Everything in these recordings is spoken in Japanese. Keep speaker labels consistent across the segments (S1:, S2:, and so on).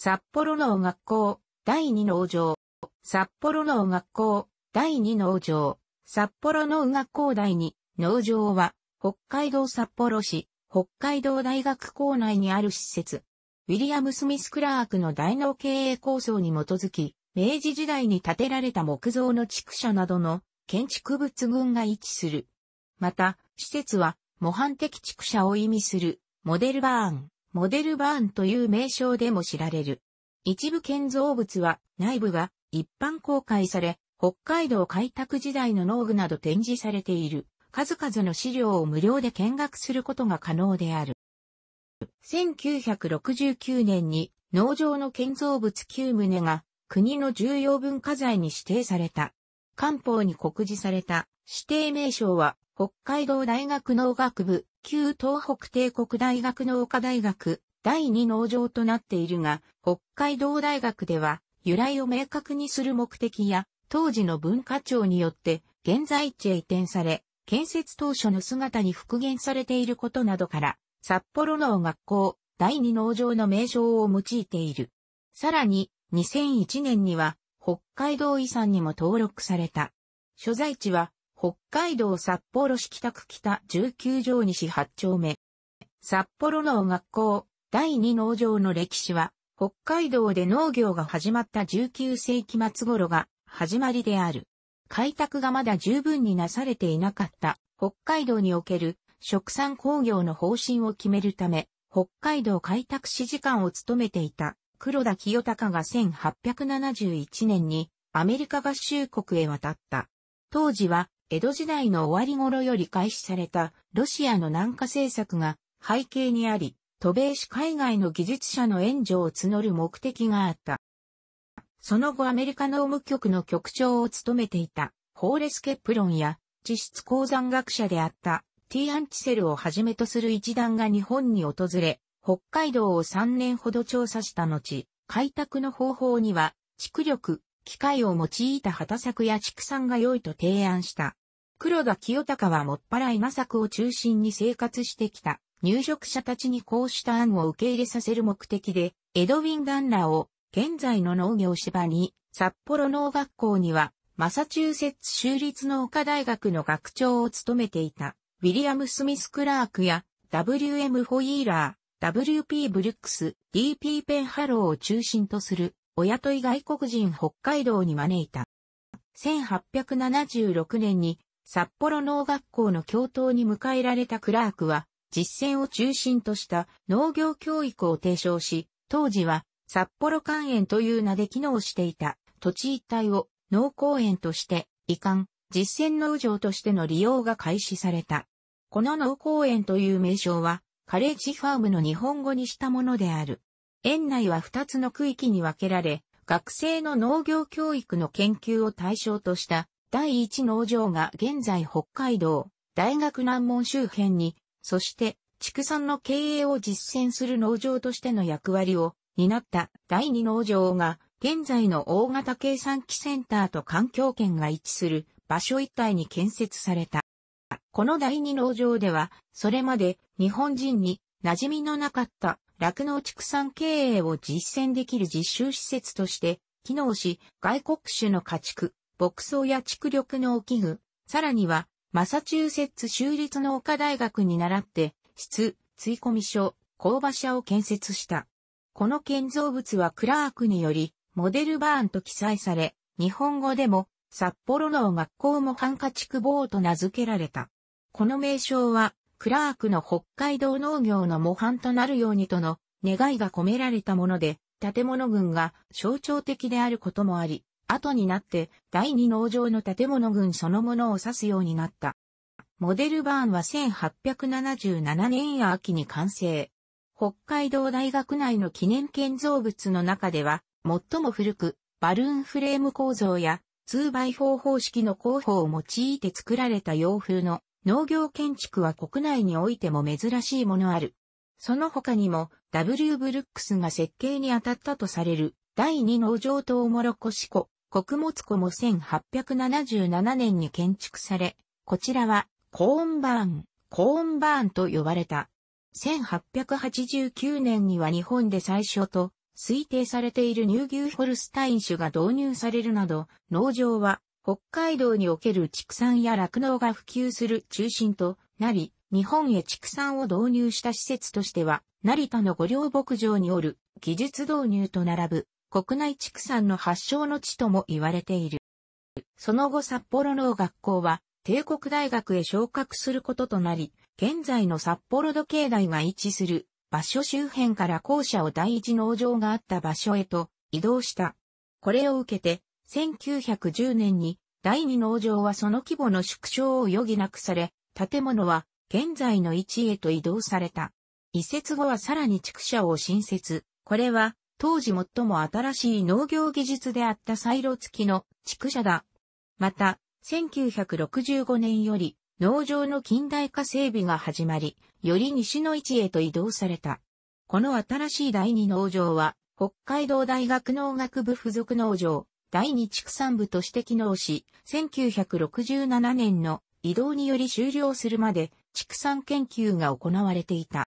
S1: 札幌農学校、第二農場。札幌農学校、第二農場。札幌農学校第二農場は、北海道札幌市、北海道大学校内にある施設。ウィリアム・スミス・クラークの大脳経営構想に基づき、明治時代に建てられた木造の畜舎などの建築物群が位置する。また、施設は模範的畜舎を意味するモデルバーン、モデルバーンという名称でも知られる。一部建造物は内部が一般公開され、北海道開拓時代の農具など展示されている数々の資料を無料で見学することが可能である。1969年に農場の建造物9棟が国の重要文化財に指定された。官報に告示された指定名称は北海道大学農学部旧東北帝国大学農科大学第二農場となっているが、北海道大学では由来を明確にする目的や、当時の文化庁によって現在地へ移転され、建設当初の姿に復元されていることなどから、札幌農学校第二農場の名称を用いている。さらに、2001年には北海道遺産にも登録された。所在地は北海道札幌市北区北19条西8丁目。札幌農学校第2農場の歴史は、北海道で農業が始まった19世紀末頃が始まりである。開拓がまだ十分になされていなかった北海道における食産工業の方針を決めるため、北海道開拓使事官を務めていた黒田清隆が1871年にアメリカ合衆国へ渡った。当時は江戸時代の終わり頃より開始されたロシアの南下政策が背景にあり、渡米市海外の技術者の援助を募る目的があった。その後アメリカ農務局の局長を務めていたホーレス・ケプロンや地質鉱山学者であったティアンチセルをはじめとする一団が日本に訪れ、北海道を3年ほど調査した後、開拓の方法には、蓄力、機械を用いた畑作や畜産が良いと提案した。黒田清隆はもっぱら稲作を中心に生活してきた入植者たちにこうした案を受け入れさせる目的で、エドウィン・ガンラを現在の農業芝に札幌農学校にはマサチューセッツ州立農科大学の学長を務めていたウィリアム・スミス・クラークや W.M. ホイーラー、W.P. ブルックス、D.P. ペンハローを中心とするお雇い外国人北海道に招いた。1876年に札幌農学校の教頭に迎えられたクラークは、実践を中心とした農業教育を提唱し、当時は札幌肝園という名で機能していた土地一帯を農公園として移管、実践農場としての利用が開始された。この農公園という名称は、カレッジファームの日本語にしたものである。園内は2つの区域に分けられ、学生の農業教育の研究を対象とした第一農場が現在北海道大学南門周辺に、そして畜産の経営を実践する農場としての役割を担った第二農場が現在の大型計算機センターと環境圏が位置する場所一帯に建設された。この第二農場では、それまで日本人に馴染みのなかった酪農畜産経営を実践できる実習施設として機能し、外国種の家畜、牧草や畜力農機具、さらには、マサチューセッツ州立農科大学に習って、質、追込み所、工場車を建設した。この建造物はクラークにより、モデルバーンと記載され、日本語でも、札幌の学校模範家畜坊と名付けられた。この名称は、クラークの北海道農業の模範となるようにとの願いが込められたもので、建物群が象徴的であることもあり、後になって第二農場の建物群そのものを指すようになった。モデルバーンは1877年秋に完成。北海道大学内の記念建造物の中では、最も古く、バルーンフレーム構造や、2x4 方式の工法を用いて作られた洋風の農業建築は国内においても珍しいものある。その他にも W ブルックスが設計に当たったとされる第二農場トウモロコシ湖、穀物庫も1877年に建築され、こちらはコーンバーン、コーンバーンと呼ばれた。1889年には日本で最初と推定されている乳牛ホルスタイン種が導入されるなど、農場は北海道における畜産や酪農が普及する中心となり、日本へ畜産を導入した施設としては、成田の五稜牧場による技術導入と並ぶ国内畜産の発祥の地とも言われている。その後札幌農学校は帝国大学へ昇格することとなり、現在の札幌土計台が位置する場所周辺から校舎を第一農場があった場所へと移動した。これを受けて1910年に第二農場はその規模の縮小を余儀なくされ、建物は現在の位置へと移動された。移設後はさらに畜舎を新設。これは当時最も新しい農業技術であったサイロ付きの畜舎だ。また、1965年より農場の近代化整備が始まり、より西の位置へと移動された。この新しい第二農場は、北海道大学農学部附属農場、第二畜産部として機能し、1967年の移動により終了するまで畜産研究が行われていた。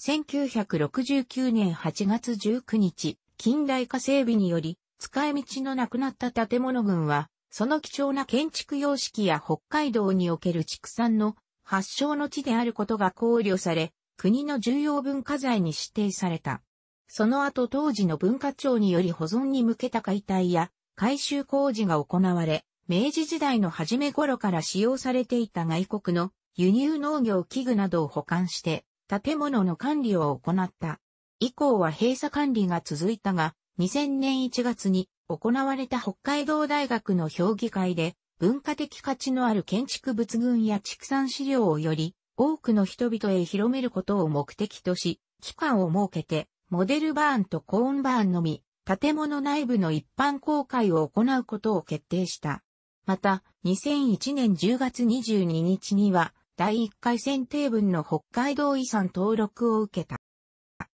S1: 1969年8月19日、近代化整備により、使い道のなくなった建物群は、その貴重な建築様式や北海道における畜産の発祥の地であることが考慮され、国の重要文化財に指定された。その後当時の文化庁により保存に向けた解体や改修工事が行われ、明治時代の初め頃から使用されていた外国の輸入農業器具などを保管して、建物の管理を行った。以降は閉鎖管理が続いたが、2000年1月に行われた北海道大学の評議会で、文化的価値のある建築物群や畜産資料をより多くの人々へ広めることを目的とし、期間を設けてモデルバーンとコーンバーンのみ、建物内部の一般公開を行うことを決定した。また、2001年10月22日には、第1回選定分の北海道遺産登録を受けた。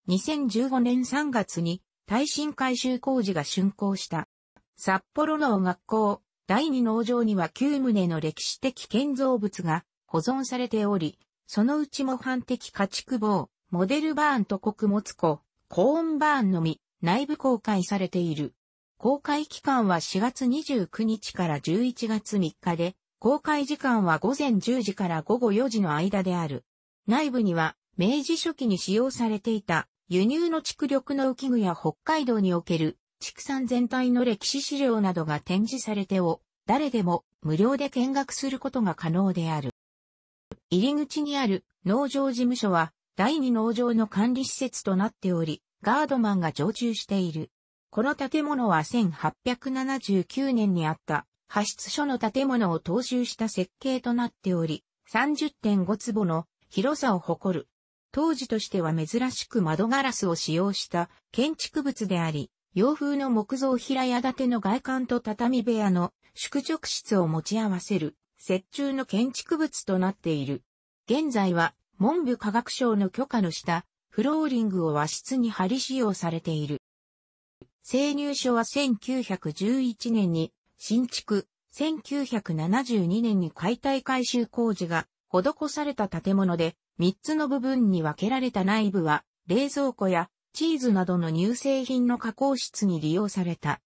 S1: 2015年3月に、耐震改修工事が竣工した。札幌農学校、第2農場には9棟の歴史的建造物が保存されており、そのうち模範的家畜房、モデルバーンと穀物庫、コーンバーンのみ内部公開されている。公開期間は4月29日から11月3日で、公開時間は午前10時から午後4時の間である。内部には、明治初期に使用されていた輸入の蓄力の浮具や北海道における畜産全体の歴史資料などが展示されてを、誰でも無料で見学することが可能である。入り口にある農場事務所は第二農場の管理施設となっており、ガードマンが常駐している。この建物は1879年にあった派出所の建物を踏襲した設計となっており、30.5坪の広さを誇る。当時としては珍しく窓ガラスを使用した建築物であり、洋風の木造平屋建ての外観と畳部屋の宿直室を持ち合わせる、折衷の建築物となっている。現在は文部科学省の許可の下、フローリングを和室に張り使用されている。生乳所は1911年に新築、1972年に解体改修工事が施された建物で、3つの部分に分けられた内部は、冷蔵庫やチーズなどの乳製品の加工室に利用された。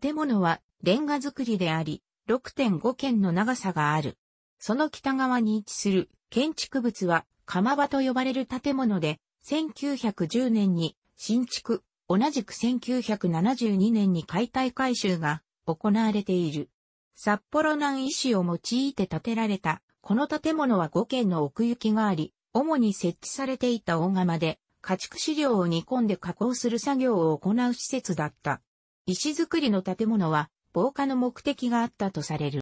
S1: 建物はレンガ造りであり、6.5軒の長さがある。その北側に位置する建築物は釜場と呼ばれる建物で、1910年に新築、同じく1972年に解体改修が行われている。札幌南石を用いて建てられた、この建物は5軒の奥行きがあり、主に設置されていた大釜で、家畜飼料を煮込んで加工する作業を行う施設だった。石造りの建物は、防火の目的があったとされる。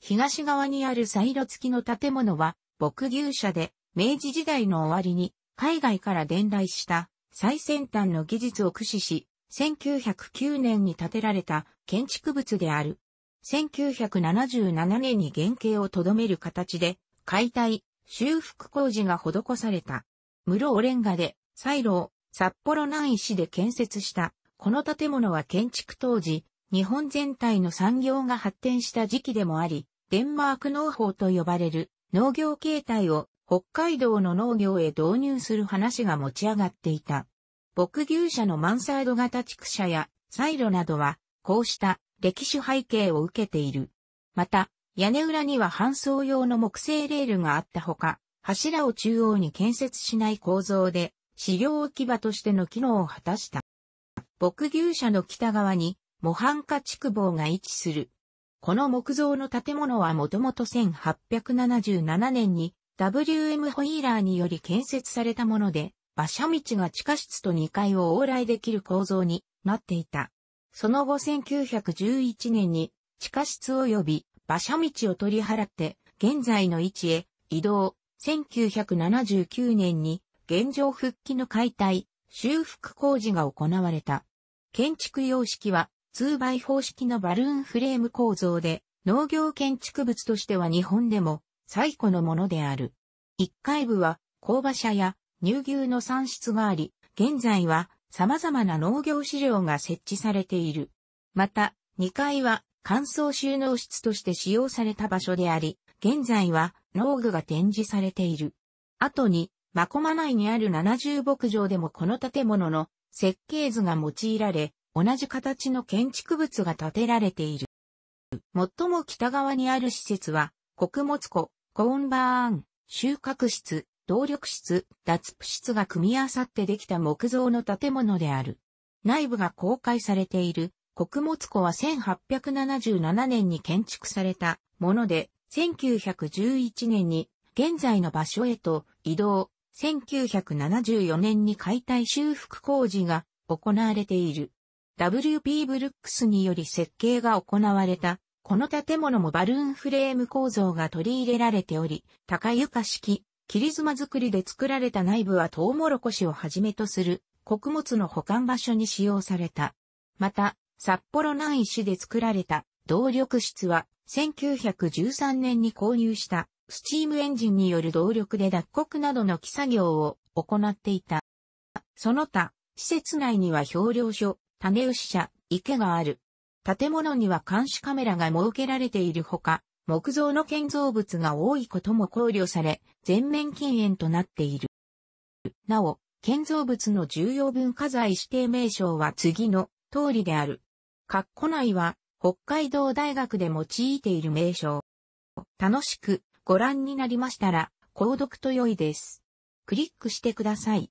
S1: 東側にあるサイロ付きの建物は、牧牛舎で、明治時代の終わりに海外から伝来した最先端の技術を駆使し、1909年に建てられた建築物である。1977年に原型をとどめる形で解体、修復工事が施された。室オレンガで、サイロを札幌南石で建設した。この建物は建築当時、日本全体の産業が発展した時期でもあり、デンマーク農法と呼ばれる農業形態を北海道の農業へ導入する話が持ち上がっていた。牧牛舎のマンサード型畜舎やサイロなどは、こうした歴史背景を受けている。また、屋根裏には搬送用の木製レールがあったほか、柱を中央に建設しない構造で、飼料置き場としての機能を果たした。牧牛舎の北側に、模範化畜房が位置する。この木造の建物はもともと1877年に WM ホイーラーにより建設されたもので、馬車道が地下室と2階を往来できる構造になっていた。その後1911年に地下室及び馬車道を取り払って現在の位置へ移動。1979年に現状復帰の解体、修復工事が行われた。建築様式は2倍方式のバルーンフレーム構造で農業建築物としては日本でも最古のものである。一階部は工場車や乳牛の産出があり、現在は様々な農業資料が設置されている。また、二階は乾燥収納室として使用された場所であり、現在は農具が展示されている。後に、マコマ内にある70牧場でもこの建物の設計図が用いられ、同じ形の建築物が建てられている。最も北側にある施設は、穀物庫、コーンバーン、収穫室、動力室、脱布室が組み合わさってできた木造の建物である。内部が公開されている、穀物庫は1877年に建築されたもので、1911年に現在の場所へと移動、1974年に解体修復工事が行われている。W.P. ブルックスにより設計が行われたこの建物もバルーンフレーム構造が取り入れられており、高床式、切妻作りで作られた内部はトウモロコシをはじめとする穀物の保管場所に使用された。また、札幌南石で作られた動力室は1913年に購入したスチームエンジンによる動力で脱穀などの木作業を行っていた。その他、施設内には氷量所、種牛舎、池がある。建物には監視カメラが設けられているほか、木造の建造物が多いことも考慮され、全面禁煙となっている。なお、建造物の重要文化財指定名称は次の通りである。括弧内は北海道大学で用いている名称。楽しくご覧になりましたら、購読と良いです。クリックしてください。